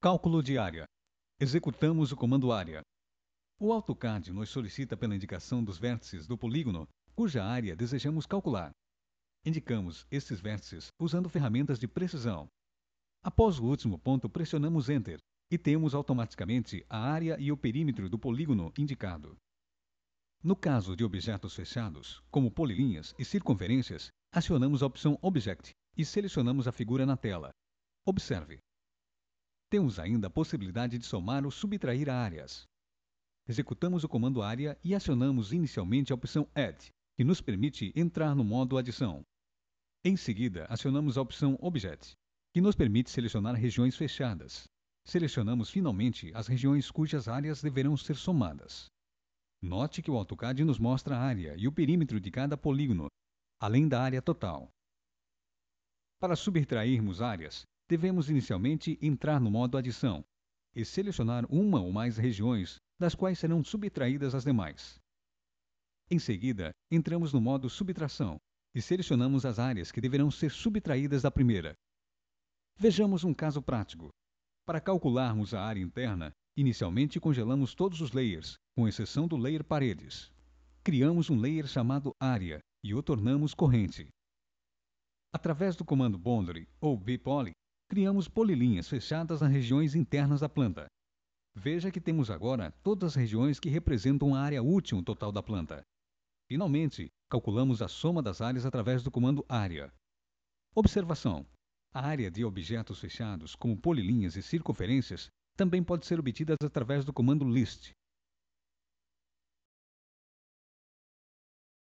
Cálculo de área. Executamos o comando área. O AutoCAD nos solicita pela indicação dos vértices do polígono, cuja área desejamos calcular. Indicamos estes vértices usando ferramentas de precisão. Após o último ponto, pressionamos Enter e temos automaticamente a área e o perímetro do polígono indicado. No caso de objetos fechados, como polilinhas e circunferências, acionamos a opção Object e selecionamos a figura na tela. Observe, temos ainda a possibilidade de somar ou subtrair áreas. Executamos o comando área e acionamos inicialmente a opção Add, que nos permite entrar no modo adição. Em seguida, acionamos a opção Object, que nos permite selecionar regiões fechadas. Selecionamos finalmente as regiões cujas áreas deverão ser somadas. Note que o AutoCAD nos mostra a área e o perímetro de cada polígono, além da área total. Para subtrairmos áreas, devemos inicialmente entrar no modo adição e selecionar uma ou mais regiões, das quais serão subtraídas as demais. Em seguida, entramos no modo subtração e selecionamos as áreas que deverão ser subtraídas da primeira. Vejamos um caso prático. Para calcularmos a área interna, inicialmente congelamos todos os layers, com exceção do layer paredes. Criamos um layer chamado área e o tornamos corrente. Através do comando boundary ou bpoly, criamos polilinhas fechadas nas regiões internas da planta. Veja que temos agora todas as regiões que representam a área útil total da planta. Finalmente, calculamos a soma das áreas através do comando área. Observação: a área de objetos fechados, como polilinhas e circunferências, também pode ser obtida através do comando list,